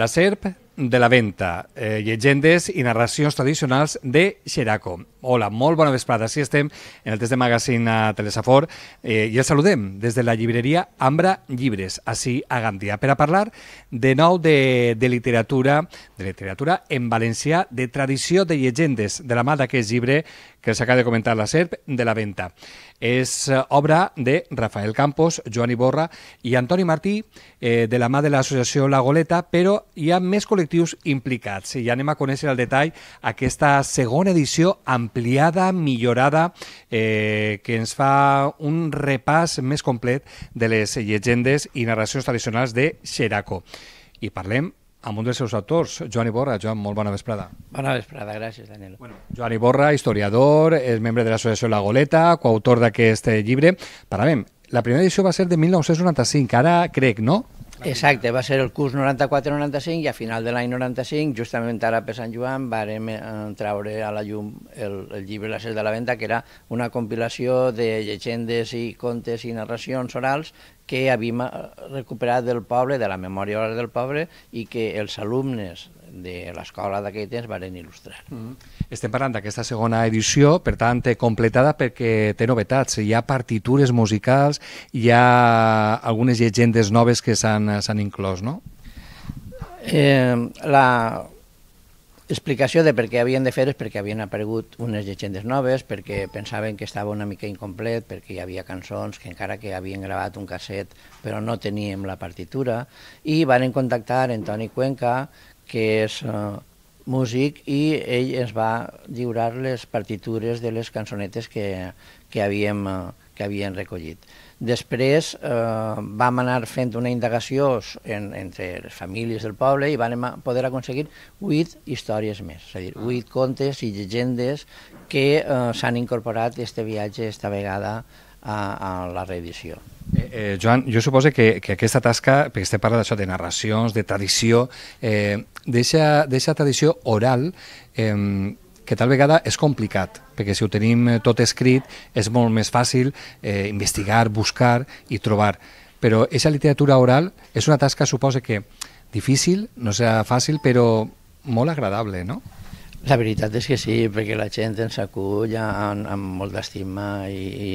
la SERP de la venta, eh, llegendes i narracions tradicionals de Xeraco. Hola, molt bona vesprada. Així estem en el test de magazine a Telesafor eh, i els saludem des de la llibreria Ambra Llibres, així a Gandia, per a parlar de nou de, de literatura de literatura en valencià, de tradició de llegendes, de la mà d'aquest llibre que s'acaba de comentar la SERP, de la venta. És eh, obra de Rafael Campos, Joan Iborra i Antoni Martí, eh, de la mà de l'associació La Goleta, però hi ha més col·lectius col·lectius implicats. I ja anem a conèixer el detall aquesta segona edició ampliada, millorada, eh, que ens fa un repàs més complet de les llegendes i narracions tradicionals de Xeraco. I parlem amb un dels seus autors, Joan Iborra. Joan, molt bona vesprada. Bona vesprada, gràcies, Daniel. Bueno, Joan Iborra, historiador, és membre de l'associació La Goleta, coautor d'aquest llibre. Parlem, la primera edició va ser de 1995, ara crec, no? Exacte, va ser el curs 94-95 i a final de l'any 95, justament ara per Sant Joan, vam eh, traure a la llum el, el llibre L'accés de la venda, que era una compilació de llegendes i contes i narracions orals que havíem eh, recuperat del poble, de la memòria oral del poble, i que els alumnes de l'escola d'aquell temps varen il·lustrar. Mm -hmm. Estem parlant d'aquesta segona edició, per tant, completada perquè té novetats. Hi ha partitures musicals, hi ha algunes llegendes noves que s'han inclòs, no? Eh, la, explicació de per què havien de fer és perquè havien aparegut unes llegendes noves, perquè pensaven que estava una mica incomplet, perquè hi havia cançons que encara que havien gravat un casset però no teníem la partitura, i van contactar en Toni Cuenca, que és uh, músic, i ell ens va lliurar les partitures de les cançonetes que, que havíem, uh, que havien recollit. Després eh, vam anar fent una indagació en, entre les famílies del poble i vam poder aconseguir huit històries més, és a dir, huit contes i llegendes que eh, s'han incorporat a este viatge esta vegada a, a la reedició. Eh, eh, Joan, jo suposo que, que aquesta tasca, perquè estem parlant d'això de narracions, de tradició, eh, deixa, deixa tradició oral eh, que tal vegada és complicat, perquè si ho tenim eh, tot escrit és molt més fàcil eh, investigar, buscar i trobar. Però aquesta literatura oral és una tasca, suposa que difícil, no serà fàcil, però molt agradable, no? La veritat és que sí, perquè la gent ens acull amb, amb molt d'estima i, i,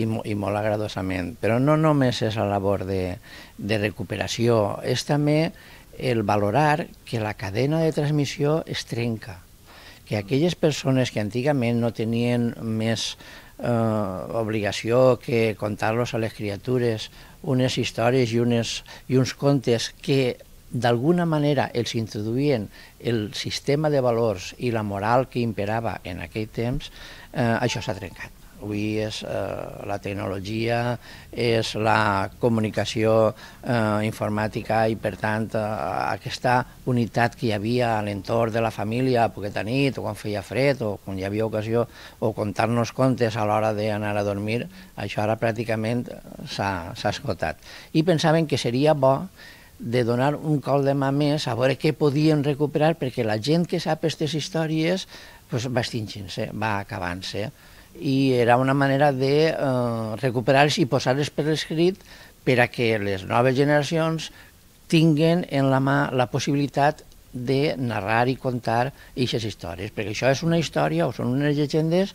i, i molt agradosament. Però no només és la labor de, de recuperació, és també el valorar que la cadena de transmissió es trenca que aquelles persones que antigament no tenien més eh, obligació que contar-los a les criatures unes històries i, unes, i uns contes que d'alguna manera els introduïen el sistema de valors i la moral que imperava en aquell temps, eh, això s'ha trencat avui és eh, la tecnologia, és la comunicació eh, informàtica i, per tant, eh, aquesta unitat que hi havia a l'entorn de la família a poqueta nit, o quan feia fred, o quan hi havia ocasió, o contar-nos contes a l'hora d'anar a dormir, això ara pràcticament eh, s'ha esgotat. I pensaven que seria bo de donar un col de mà més a veure què podien recuperar perquè la gent que sap aquestes històries pues, va extingint-se, va acabant-se i era una manera de eh, recuperar-les i posar-les per escrit per a que les noves generacions tinguen en la mà la possibilitat de narrar i contar aquestes històries, perquè això és una història o són unes llegendes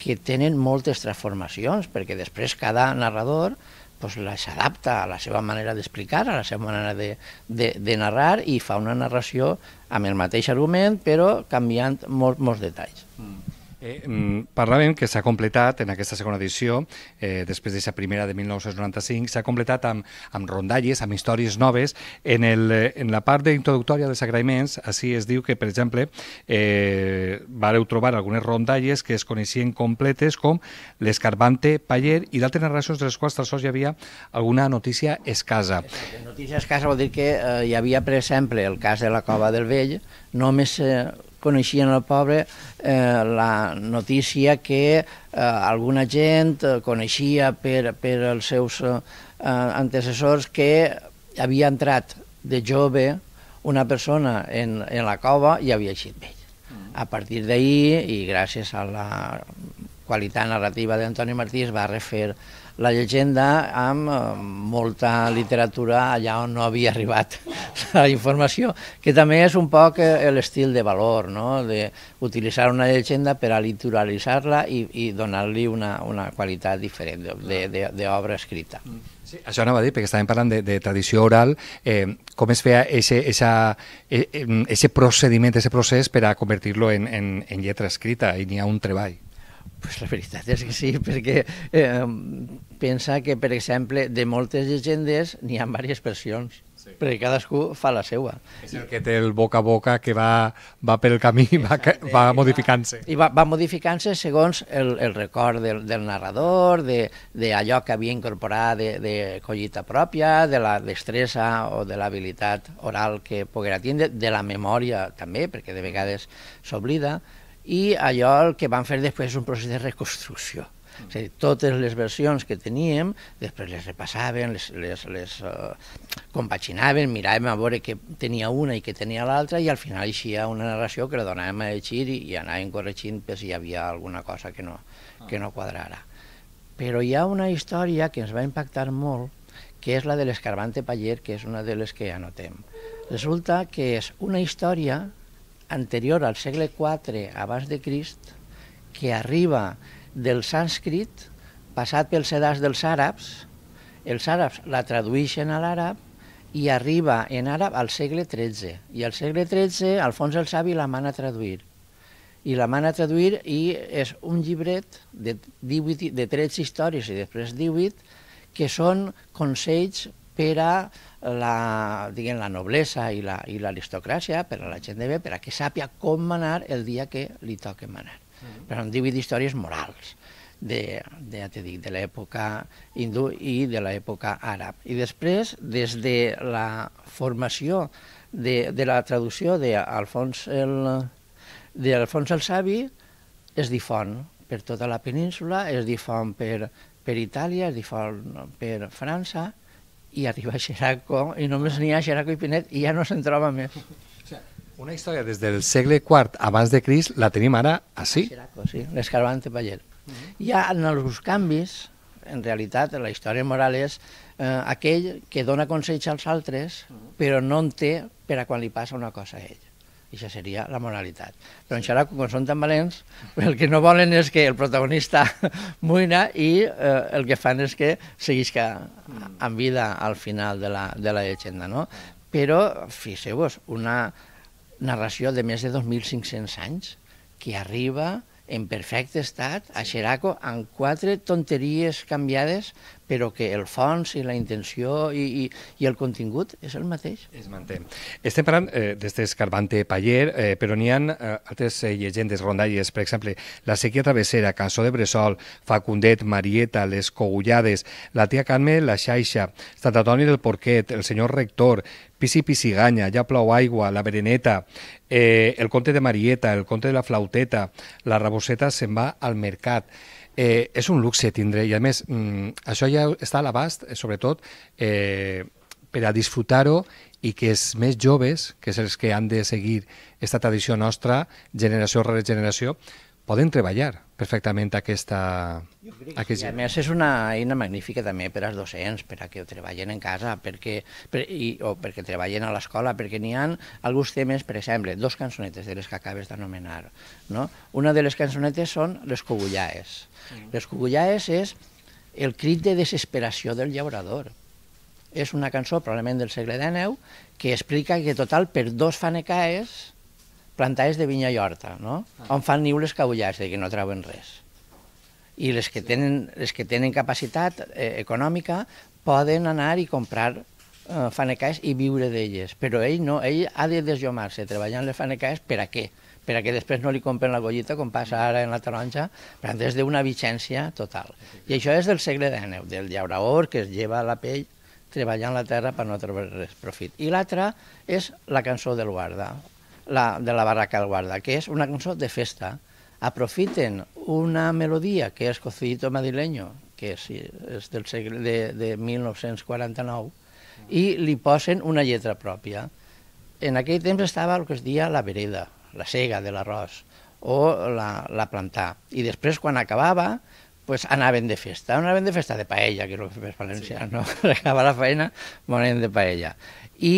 que tenen moltes transformacions, perquè després cada narrador pues, les adapta a la seva manera d'explicar, a la seva manera de, de, de narrar i fa una narració amb el mateix argument, però canviant molt, molts detalls. Mm. Eh, mm, parlàvem que s'ha completat en aquesta segona edició, eh, després d'aquesta primera de 1995, s'ha completat amb, amb rondalles, amb històries noves. En, el, eh, en la part introductòria dels agraïments, així es diu que, per exemple, eh, vareu trobar algunes rondalles que es coneixien completes com l'escarbante, paller i d'altres narracions de les quals tal sols hi havia alguna notícia escasa. Notícia escasa vol dir que eh, hi havia, per exemple, el cas de la cova del vell, només eh, coneixien el poble eh, la notícia que eh, alguna gent eh, coneixia per, per els seus eh, antecessors que havia entrat de jove una persona en, en la cova i havia eixit bé. A partir d'ahir, i gràcies a la qualitat narrativa d'Antoni Martí, es va refer la llegenda amb eh, molta literatura allà on no havia arribat la informació, que també és un poc eh, l'estil de valor, no? de utilitzar una llegenda per a literalitzar la i, i donar-li una, una qualitat diferent d'obra escrita. Mm. Sí, això anava a dir, perquè estàvem parlant de, de tradició oral, eh, com es feia ese, esa, e, ese procediment, ese procés per a convertir-lo en, en, en lletra escrita, i n'hi ha un treball. Pues la veritat és que sí, perquè eh, pensa que, per exemple, de moltes llegendes n'hi ha diverses versions. Sí. perquè cadascú fa la seva. És el que té el boca a boca que va, va pel camí, Exacte, va, va modificant-se. I va, va modificant-se segons el, el record del, del narrador, d'allò de, de allò que havia incorporat de, de collita pròpia, de la destressa o de l'habilitat oral que poguera tindre, de la memòria també, perquè de vegades s'oblida, i allò el que van fer després és un procés de reconstrucció. O sigui, totes les versions que teníem, després les repassaven, les, les, les uh, compaginaven, miràvem a veure que tenia una i que tenia l'altra i al final ha una narració que la donàvem a llegir i, i anàvem corregint per si hi havia alguna cosa que no, que no quadrara. Però hi ha una història que ens va impactar molt, que és la de l'escarbante paller, que és una de les que anotem. Resulta que és una història anterior al segle IV abans de Crist, que arriba del sànscrit, passat pels sedars dels àrabs, els àrabs la tradueixen a l'àrab i arriba en àrab al segle XIII. I al segle XIII Alfons el Savi la mana traduir. I la mana traduir i és un llibret de, 18, de 13 històries i després 18 que són consells per a la, diguem, la noblesa i l'aristocràcia, la, per a la gent de bé, per a que sàpia com manar el dia que li toque manar. Mm -hmm. Però en divuit històries morals de, de, ja dic, de l'època hindú i de l'època àrab. I després, des de la formació de, de la traducció d'Alfons el, Alfons el Savi, es difon per tota la península, es difon per, per Itàlia, es difon per França, i arriba a Xeraco i només n'hi ha Xeraco i Pinet i ja no se'n troba més. Una història des del segle IV abans de Cris la tenim ara així. Xeraco, sí, l'escarbante de Pallet. Hi mm-hmm. ha en els canvis, en realitat, la història moral és eh, aquell que dona consells als altres mm-hmm. però no en té per a quan li passa una cosa a ell. I això seria la moralitat. Però en Xeraco, com són tan valents, el que no volen és que el protagonista muina i eh, el que fan és que que en vida al final de la, de la llegenda. No? Però, fixeu-vos, una narració de més de 2.500 anys que arriba en perfecte estat a Xeraco amb quatre tonteries canviades però que el fons i la intenció i, i, i el contingut és el mateix. Es manté. Estem parlant eh, des d'Escarbante paller, eh, però n'hi ha eh, altres eh, llegendes rondalles, per exemple, la sequia travessera, Cançó de Bressol, Facundet, Marieta, Les Cogullades, la tia Carme, la Xaixa, Sant Antoni del Porquet, el senyor rector, Pisi Pisiganya, Ja plou aigua, La Bereneta, eh, el conte de Marieta, el conte de la Flauteta, la Raboseta se'n va al mercat. Eh, és un luxe tindre, i a més, mm, això ja està a l'abast, eh, sobretot, eh, per a disfrutar-ho i que els més joves, que és els que han de seguir aquesta tradició nostra, generació rere generació, poden treballar perfectament aquesta... aquesta... I a més és una eina magnífica també per als docents, per a que treballen en casa perquè, per, i, o perquè treballen a l'escola, perquè n'hi ha alguns temes, per exemple, dos cançonetes de les que acabes d'anomenar. No? Una de les cançonetes són les cogullaes Mm. Les cugullaes és el crit de desesperació del llaurador. És una cançó, probablement del segle XIX, que explica que total per dos fanecaes plantaes de vinya i horta, no? Ah. on fan niu les cabullars, de que no trauen res. I les que tenen, les que tenen capacitat eh, econòmica poden anar i comprar eh, fanecaes i viure d'elles, però ell no, ell ha de desllomar-se treballant les fanecaes per a què? per a que després no li compren la collita, com passa ara en la taronja, però des d'una vigència total. I això és del segle XIX, del llauraor que es lleva la pell treballant la terra per no trobar res profit. I l'altra és la cançó del guarda, la, de la barraca del guarda, que és una cançó de festa. Aprofiten una melodia que és Cocillito Madrileño, que és, és del segle de, de 1949, i li posen una lletra pròpia. En aquell temps estava el que es dia la vereda, la sega de l'arròs, o la, la plantar. I després, quan acabava, pues, anaven de festa. Anaven de festa de paella, que és el més valencià, sí. no? Acaba la feina, anaven de paella. I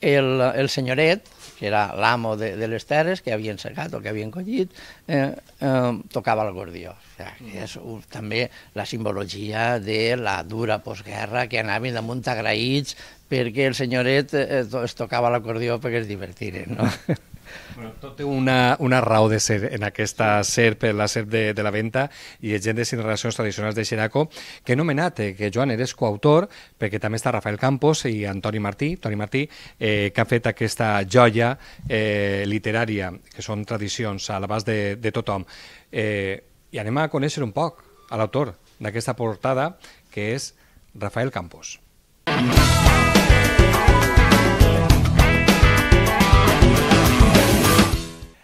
el, el senyoret, que era l'amo de, de les terres, que havien segat o que havien collit, eh, eh, tocava el gordió. O sigui, que mm. és un, també la simbologia de la dura postguerra, que anaven damunt agraïts perquè el senyoret eh, es tocava l'acordió perquè es divertiren, no? Bueno, tot té una, una raó de ser en aquesta SERP, la SERP de, de la venta i Agendes de Relacions Tradicionals de Xeraco, que he nomenat, eh, que Joan eres coautor, perquè també està Rafael Campos i Antoni Martí, Toni Martí, eh, que ha fet aquesta joia eh, literària, que són tradicions a l'abast de, de tothom. Eh, I anem a conèixer un poc a l'autor d'aquesta portada, que és Rafael Campos. Mm -hmm.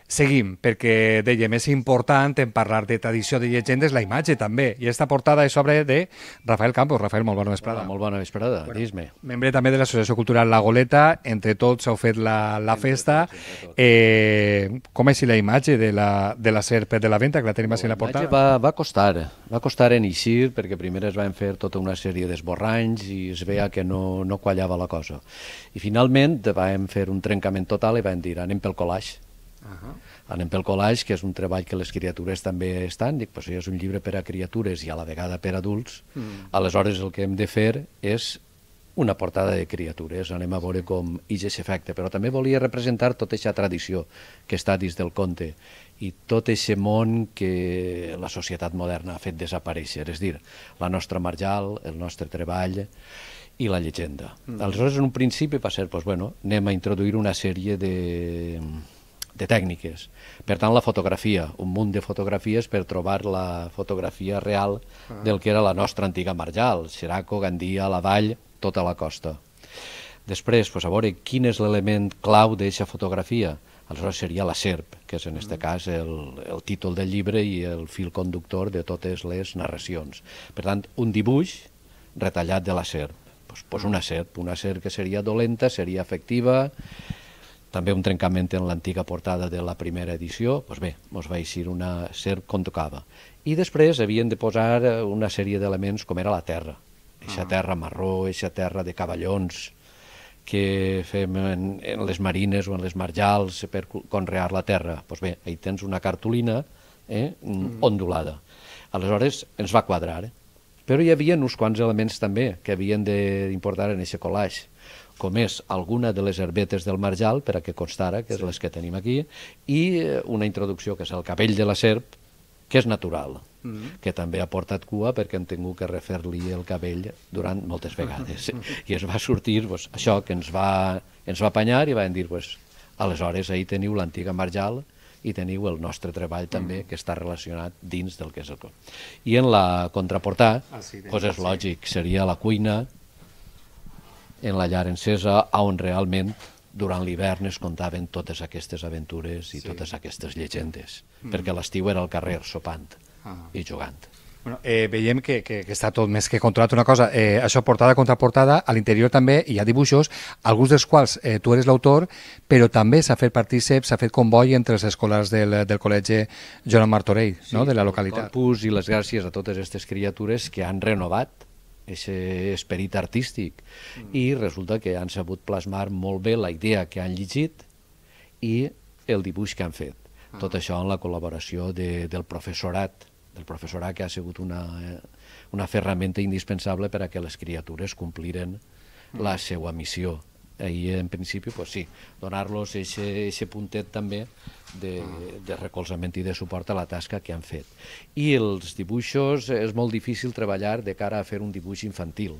Seguim, perquè dèiem, és important en parlar de tradició de llegendes la imatge també, i esta portada és sobre de Rafael Campos. Rafael, molt bona vesprada. Hola, molt bona vesprada, bueno, dis-me. Membre també de l'Associació Cultural La Goleta, entre tots heu fet la, la festa. Tots, eh, com és la imatge de la, de la serp de la venta, que la tenim així a la portada? Va, va costar, va costar en eixir, perquè primer es van fer tota una sèrie d'esborranys i es veia que no, no quallava la cosa. I finalment vam fer un trencament total i vam dir, anem pel col·laix, -huh. Anem pel collage, que és un treball que les criatures també estan, dic, pues, és un llibre per a criatures i a la vegada per a adults, -huh. Mm. aleshores el que hem de fer és una portada de criatures, anem a veure com és aquest efecte, però també volia representar tota aquesta tradició que està dins del conte i tot aquest món que la societat moderna ha fet desaparèixer, és dir, la nostra marjal, el nostre treball, i la llegenda. Mm. Aleshores, en un principi va ser, doncs, bueno, anem a introduir una sèrie de, de tècniques. Per tant, la fotografia, un munt de fotografies per trobar la fotografia real ah. del que era la nostra antiga marjal, Xeraco, Gandia, la vall, tota la costa. Després, pues, a veure quin és l'element clau d'aquesta fotografia. Aleshores seria la serp, que és en aquest mm. cas el, el títol del llibre i el fil conductor de totes les narracions. Per tant, un dibuix retallat de la serp. Pues, pues mm. una serp, una serp que seria dolenta, seria efectiva, també un trencament en l'antiga portada de la primera edició, doncs bé, ens va eixir una serp com tocava. I després havien de posar eh, una sèrie d'elements com era la terra, eixa ah. terra marró, eixa terra de cavallons, que fem en, en les marines o en les marjals per conrear la terra. Doncs bé, ahí tens una cartolina eh, mm-hmm. ondulada. Aleshores, ens va quadrar. Eh? Però hi havia uns quants elements també que havien d'importar en aquest collage com és alguna de les herbetes del marjal, per a que constara, que és sí. les que tenim aquí, i eh, una introducció que és el cabell de la serp, que és natural, mm -hmm. que també ha portat cua perquè hem tingut que refer-li el cabell durant moltes vegades. Mm -hmm. I es va sortir pues, doncs, això que ens va, ens va apanyar i vam dir, pues, doncs, aleshores ahir teniu l'antiga marjal, i teniu el nostre treball també mm. que està relacionat dins del que és el cor. I en la contraportar, ah, sí, doncs és lògic, seria la cuina, en la llar encesa, on realment durant l'hivern es contaven totes aquestes aventures i sí. totes aquestes llegendes, mm -hmm. perquè l'estiu era al carrer mm. sopant ah. i jugant. Bueno, eh, veiem que, que, que està tot més que controlat una cosa. Eh, això, portada contra portada, a l'interior també hi ha dibuixos, alguns dels quals eh, tu eres l'autor, però també s'ha fet partícep, s'ha fet comboi entre els escolars del, del col·legi Joan Martorell, sí, no? de la localitat. Sí, i les gràcies a totes aquestes criatures que han renovat aquest esperit artístic mm. i resulta que han sabut plasmar molt bé la idea que han llegit i el dibuix que han fet. Ah. Tot això en la col·laboració de, del professorat, del professorat que ha sigut una, una ferramenta indispensable per a que les criatures compliren mm. la seva missió i en principi, pues sí, donar-los aquest puntet també de, de recolzament i de suport a la tasca que han fet. I els dibuixos, és molt difícil treballar de cara a fer un dibuix infantil,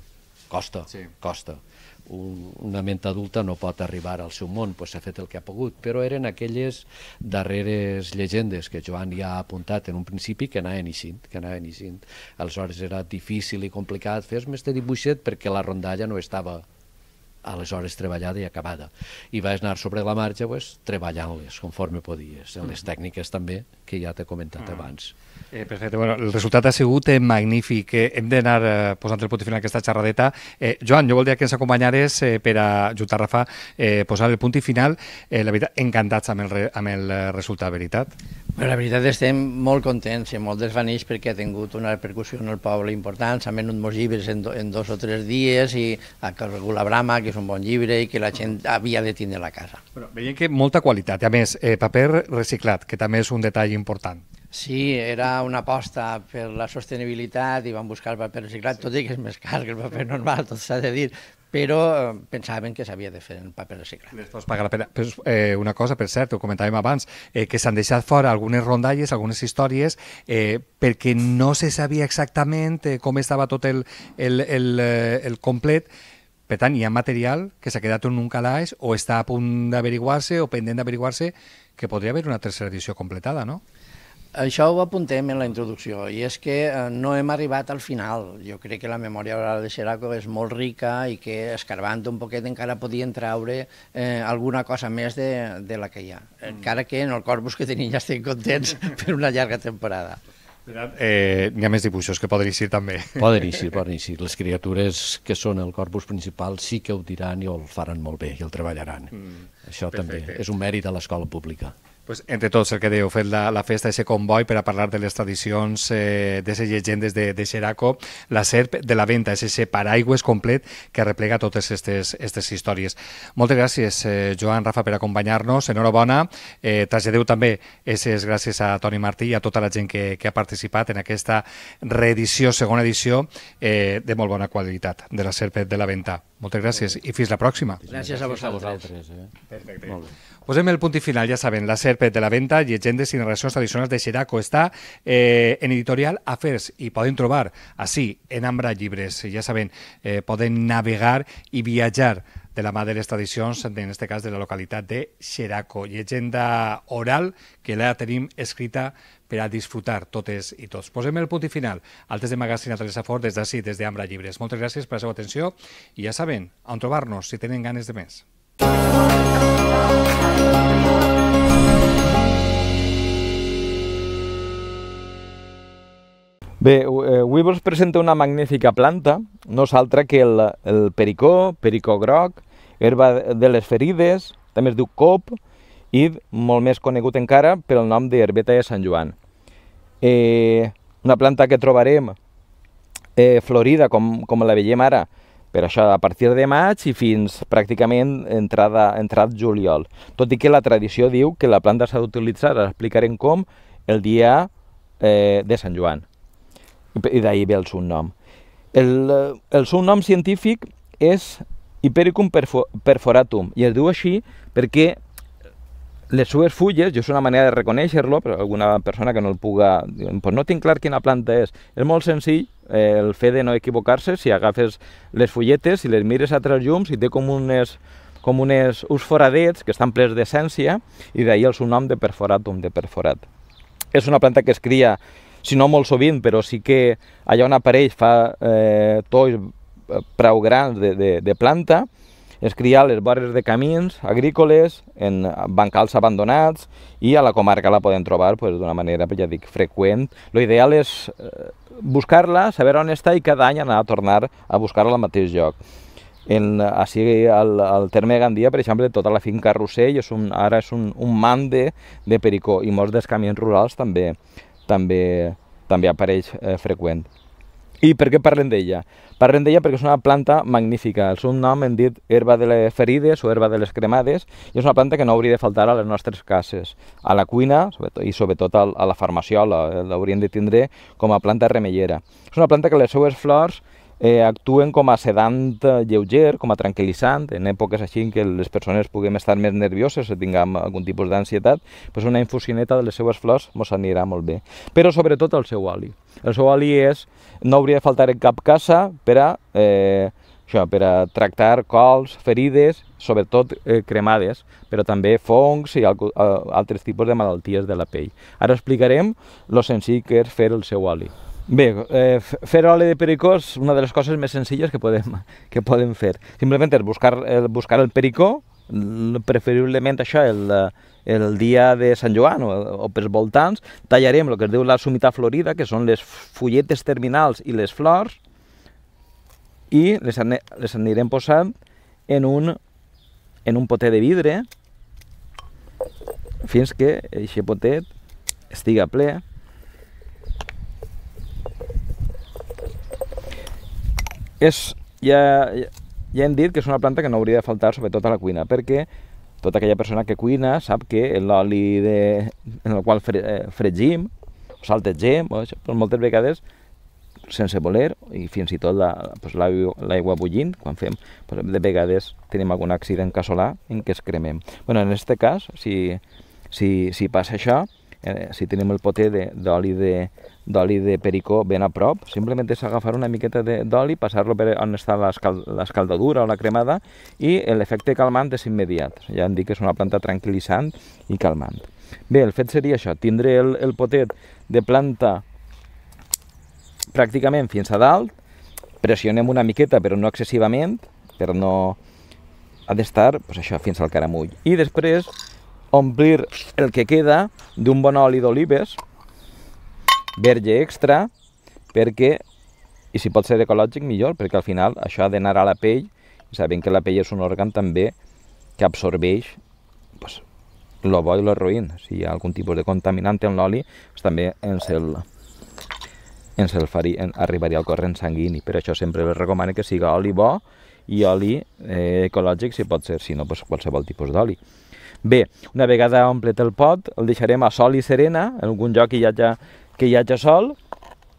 costa, sí. costa. Un, una ment adulta no pot arribar al seu món, pues s'ha fet el que ha pogut, però eren aquelles darreres llegendes que Joan ja ha apuntat en un principi que anaven així, que anaven així. Aleshores era difícil i complicat fer-me este dibuixet perquè la rondalla no estava aleshores treballada i acabada. I vaig anar sobre la marxa pues, treballant-les conforme podies, en les mm. tècniques també que ja t'he comentat ah. abans. Eh, perfecte, bueno, el resultat ha sigut eh, magnífic. Eh, hem d'anar eh, posant el punt final a aquesta xerradeta. Eh, Joan, jo voldria que ens acompanyares eh, per a, ajudar Rafa, eh, posar el punt final. Eh, la veritat, encantats amb el, amb el eh, resultat, veritat? Bueno, la veritat estem molt contents i molt desvanits perquè ha tingut una repercussió en el poble important, s'han venut molts llibres en, do, en dos o tres dies i ha calgut la brama, que és és un bon llibre i que la gent havia de tindre a la casa. Però veiem que molta qualitat, a més, eh, paper reciclat, que també és un detall important. Sí, era una aposta per la sostenibilitat i van buscar el paper reciclat, sí. tot i que és més car que el paper normal, tot s'ha de dir, però eh, pensaven que s'havia de fer en paper reciclat. Després paga la pena. Però, eh, una cosa, per cert, ho comentàvem abans, eh, que s'han deixat fora algunes rondalles, algunes històries, eh, perquè no se sabia exactament eh, com estava tot el, el, el, eh, el complet, per tant, hi ha material que s'ha quedat en un calaix o està a punt d'averiguar-se o pendent d'averiguar-se que podria haver una tercera edició completada, no? Això ho apuntem en la introducció, i és que eh, no hem arribat al final. Jo crec que la memòria oral de Xeraco és molt rica i que escarbant un poquet encara podien traure eh, alguna cosa més de, de la que hi ha. Encara que en el corpus que tenim ja estem contents per una llarga temporada. Eh, N'hi ha més dibuixos que poden eixir també. Poden eixir, poden eixir. Les criatures que són el corpus principal sí que ho diran i el faran molt bé i el treballaran. Mm, Això perfecte. també és un mèrit de l'escola pública pues, entre tots el que deu fer la, la festa, ese comboi per a parlar de les tradicions, eh, de les llegendes de, de Xeraco, la SERP de la venta, és ese paraigües complet que replega totes aquestes històries. Moltes gràcies, eh, Joan, Rafa, per acompanyar-nos. Enhorabona. Eh, traslladeu també aquestes gràcies a Toni Martí i a tota la gent que, que ha participat en aquesta reedició, segona edició, eh, de molt bona qualitat, de la SERP de la venta. Moltes gràcies i fins la pròxima. Gràcies a vosaltres. A vosaltres eh? Perfecte. Molt bé. Posem el punt i final, ja saben, la serpet de la venda, llegendes i narracions tradicionals de Xeraco està eh, en editorial Afers i poden trobar així en Ambra llibres, ja saben, eh, poden navegar i viatjar de la mà de les tradicions, en aquest cas de la localitat de Xeraco. Llegenda oral que la tenim escrita per a disfrutar totes i tots. Posem el punt i final. Altes de Magazine a Teresa Fort des d'ací, des d'Ambra Llibres. Moltes gràcies per la seva atenció i ja saben on trobar-nos si tenen ganes de més. Bé, eh, Weavers presenta una magnífica planta, no és altra que el, el pericó, pericó groc, herba de les ferides, també es diu cop, i molt més conegut encara pel nom d'herbeta de Sant Joan. Eh, una planta que trobarem eh, florida, com, com la veiem ara, per això a partir de maig i fins pràcticament entrada, entrat juliol. Tot i que la tradició diu que la planta s'ha d'utilitzar, explicarem com, el dia eh, de Sant Joan. I d'ahir ve el seu nom. El, eh, el seu nom científic és Hipericum perforatum, i es diu així perquè les seves fulles, jo és una manera de reconèixer-lo, però alguna persona que no el puga... Pues no tinc clar quina planta és. És molt senzill eh, el fet de no equivocar-se si agafes les fulletes, si les mires a tres llums, i té com unes, com unes, uns foradets que estan plens d'essència i d'ahir el seu nom de perforatum, de perforat. És una planta que es cria, si no molt sovint, però sí que allà on apareix fa eh, tois eh, prou grans de, de, de planta, es cria a les vores de camins agrícoles, en bancals abandonats i a la comarca la podem trobar pues, d'una manera, ja dic, freqüent. Lo ideal és eh, buscar-la, saber on està i cada any anar a tornar a buscar-la al mateix lloc. En, així, al, al terme de Gandia, per exemple, tota la finca Rossell és un, ara és un, un mande de, de pericó i molts dels camins rurals també també també apareix eh, freqüent. I per què parlem d'ella? Parlem d'ella perquè és una planta magnífica. El seu nom hem dit herba de les ferides o herba de les cremades i és una planta que no hauria de faltar a les nostres cases, a la cuina sobretot, i sobretot a la farmaciola. Eh, L'hauríem de tindre com a planta remellera. És una planta que les seues flors eh, actuen com a sedant eh, lleuger, com a tranquil·litzant, en èpoques així en què les persones puguem estar més nervioses o tinguem algun tipus d'ansietat, pues una infusioneta de les seues flors ens anirà molt bé. Però sobretot el seu oli. El seu oli és, no hauria de faltar en cap casa per a, eh, això, per a tractar cols, ferides, sobretot eh, cremades, però també fongs i alc eh, altres tipus de malalties de la pell. Ara explicarem lo senzill que és fer el seu oli. Bé, eh, fer oli de pericó és una de les coses més senzilles que podem, que podem fer. Simplement és buscar, eh, buscar el pericó, preferiblement això el, el dia de Sant Joan o, o pels voltants, tallarem el que es diu la sumita florida, que són les fulletes terminals i les flors, i les, les anirem posant en un, en un potet de vidre fins que aquest potet estiga ple És, ja, ja hem dit que és una planta que no hauria de faltar sobretot a la cuina, perquè tota aquella persona que cuina sap que l'oli en el qual fre, eh, fregim, saltegem, o això, doncs moltes vegades sense voler i fins i tot l'aigua la, doncs l'aigua bullint, quan fem, doncs de vegades tenim algun accident casolà en què es cremem. bueno, en aquest cas, si, si, si passa això, eh, si tenim el poter d'oli de, d'oli de, de pericó ben a prop, simplement és agafar una miqueta d'oli, passar-lo per on està l'escaldadura o la cremada i l'efecte calmant és immediat. Ja em dic que és una planta tranquil·litzant i calmant. Bé, el fet seria això, tindré el, el potet de planta pràcticament fins a dalt, pressionem una miqueta però no excessivament, per no... ha d'estar pues, això fins al caramull. I després omplir el que queda d'un bon oli d'olives, verge extra, perquè, i si pot ser ecològic millor, perquè al final això ha d'anar a la pell, i sabem que la pell és un òrgan també que absorbeix pues, lo bo i lo ruïn. Si hi ha algun tipus de contaminant en l'oli, pues, també ens el, ens el faria, arribaria al corrent sanguini. Per això sempre les recomano que siga oli bo i oli eh, ecològic, si pot ser, si no, doncs qualsevol tipus d'oli. Bé, una vegada omplet el pot, el deixarem a sol i serena, en algun lloc que hi hagi, que hi hagi sol,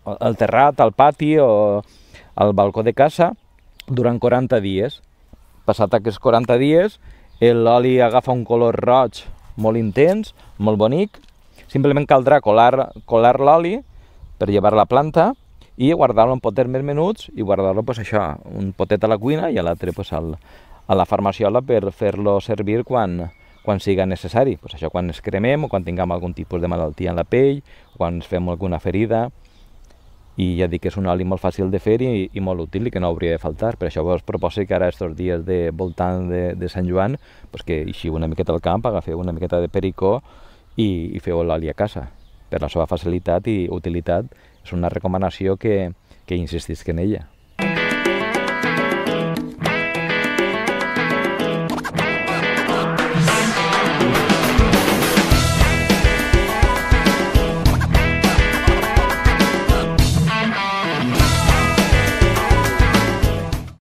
al terrat, al pati o al balcó de casa, durant 40 dies. Passat aquests 40 dies, l'oli agafa un color roig molt intens, molt bonic. Simplement caldrà colar colar l'oli per llevar la planta i guardar-lo en potes més menuts i guardar-lo pues, això, un potet a la cuina i l'altre pues, al, a la farmaciola per fer-lo servir quan, quan siga necessari. Pues això quan es cremem o quan tinguem algun tipus de malaltia en la pell, quan ens fem alguna ferida, i ja dic que és un oli molt fàcil de fer i, i molt útil i que no hauria de faltar. Per això vos proposo que ara aquests dies de voltant de, de Sant Joan pues que eixiu una miqueta al camp, agafeu una miqueta de pericó i, i feu l'oli a casa per la seva facilitat i utilitat Es una recomendación que, que en ella.